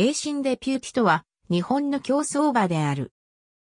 英信デピューティとは、日本の競争馬である。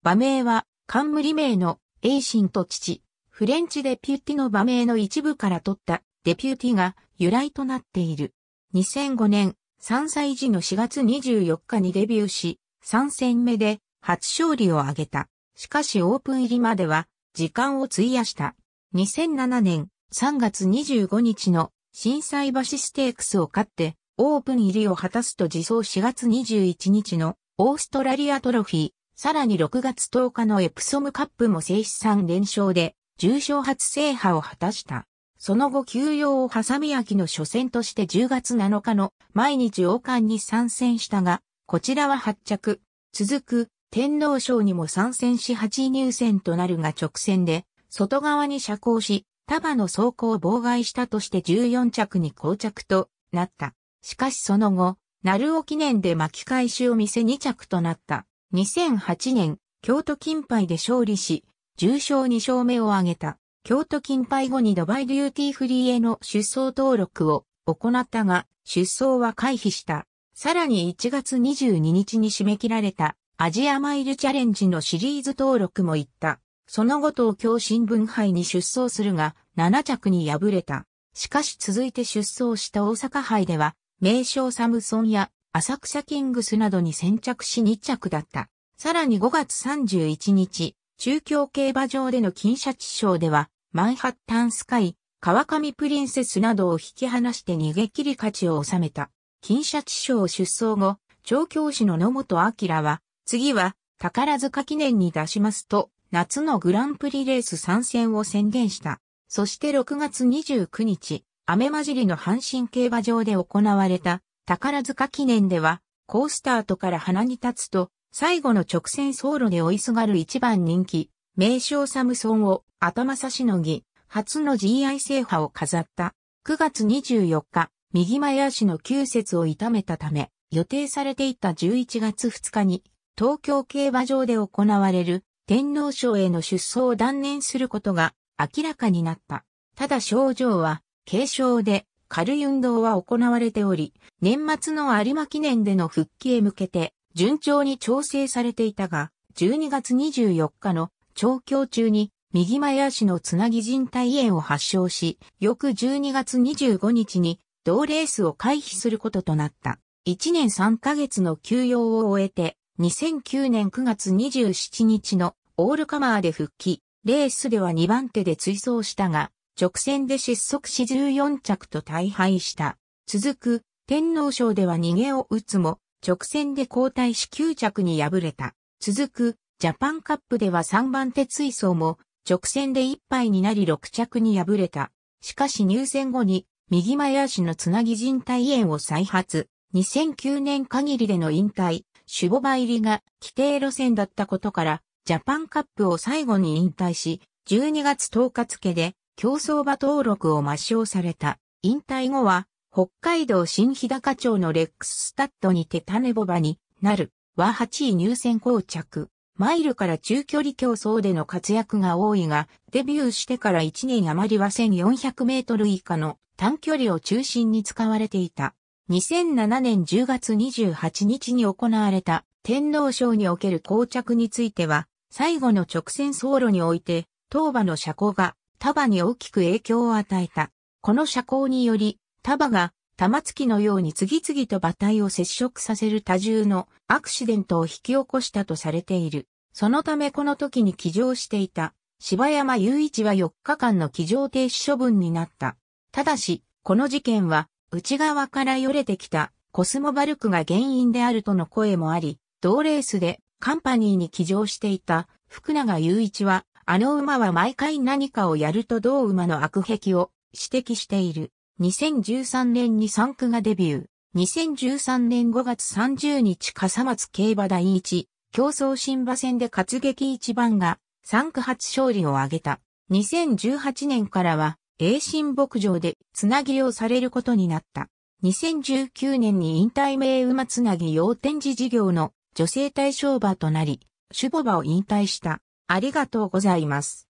馬名は、冠名の英信と父、フレンチデピューティの馬名の一部から取ったデピューティが由来となっている。2005年、3歳児の4月24日にデビューし、3戦目で初勝利を挙げた。しかしオープン入りまでは時間を費やした。2007年3月25日の震災橋ステークスを勝ってオープン入りを果たすと自走4月21日のオーストラリアトロフィー、さらに6月10日のエプソムカップも正式3連勝で、重賞初制覇を果たした。その後休養を挟み秋の初戦として10月7日の毎日王冠に参戦したが、こちらは発着。続く天皇賞にも参戦し8位入選となるが直線で、外側に遮光し、束の走行を妨害したとして14着に膠着となった。しかしその後、鳴尾記念で巻き返しを見せ2着となった。2008年、京都金杯で勝利し、重賞2勝目を挙げた。京都金杯後にドバイデューティーフリーへの出走登録を行ったが、出走は回避した。さらに1月22日に締め切られたアジアマイルチャレンジのシリーズ登録も行った。その後東京新聞杯に出走するが、7着に敗れた。しかし続いて出走した大阪杯では、名称サムソンや浅草キングスなどに先着し2着だった。さらに5月31日、中京競馬場での金シャチ賞では、マンハッタンスカイ、川上プリンセスなどを引き離して逃げ切り勝ちを収めた。金シャチ賞出走後、調教師の野本明は、次は宝塚記念に出しますと、夏のグランプリレース参戦を宣言した。そして6月29日、雨混じりの阪神競馬場で行われた宝塚記念では、コースタートから鼻に立つと、最後の直線走路で追いすがる一番人気、名称サムソンを頭差しのぎ、初の GI 制覇を飾った。9月24日、右前足の急節を痛めたため、予定されていた11月2日に、東京競馬場で行われる天皇賞への出走を断念することが明らかになった。ただ症状は軽症で軽い運動は行われており、年末の有馬記念での復帰へ向けて順調に調整されていたが、12月24日の調教中に右前足のつなぎ人体炎を発症し、翌12月25日に同レースを回避することとなった。1年3ヶ月の休養を終えて、2009年9月27日のオールカマーで復帰、レースでは2番手で追走したが、直線で失速し14着と大敗した。続く、天皇賞では逃げを打つも、直線で交代し9着に敗れた。続く、ジャパンカップでは3番手追走も、直線で1敗になり6着に敗れた。しかし入選後に、右前足のつなぎ人体炎を再発。2009年限りでの引退、守護場入りが規定路線だったことから、ジャパンカップを最後に引退し、12月10日付で競争馬登録を抹消された。引退後は、北海道新日高町のレックススタッドにて種ボバになるは8位入選膠着。マイルから中距離競争での活躍が多いが、デビューしてから1年余りは1400メートル以下の短距離を中心に使われていた。2007年10月28日に行われた天皇賞における膠着については、最後の直線走路において、当馬の車庫が束に大きく影響を与えた。この射光により、束が玉突きのように次々と馬体を接触させる多重のアクシデントを引き起こしたとされている。そのためこの時に騎乗していた柴山雄一は4日間の騎乗停止処分になった。ただし、この事件は内側からよれてきたコスモバルクが原因であるとの声もあり、同レースでカンパニーに騎乗していた福永雄一はあの馬は毎回何かをやると同馬の悪癖を指摘している。2013年に三区がデビュー。2013年5月30日笠松競馬第一、競争新馬戦で活劇一番が三区初勝利を挙げた。2018年からは、栄新牧場でつなぎをされることになった。2019年に引退名馬つなぎ要展示事業の女性対象馬となり、守護馬を引退した。ありがとうございます。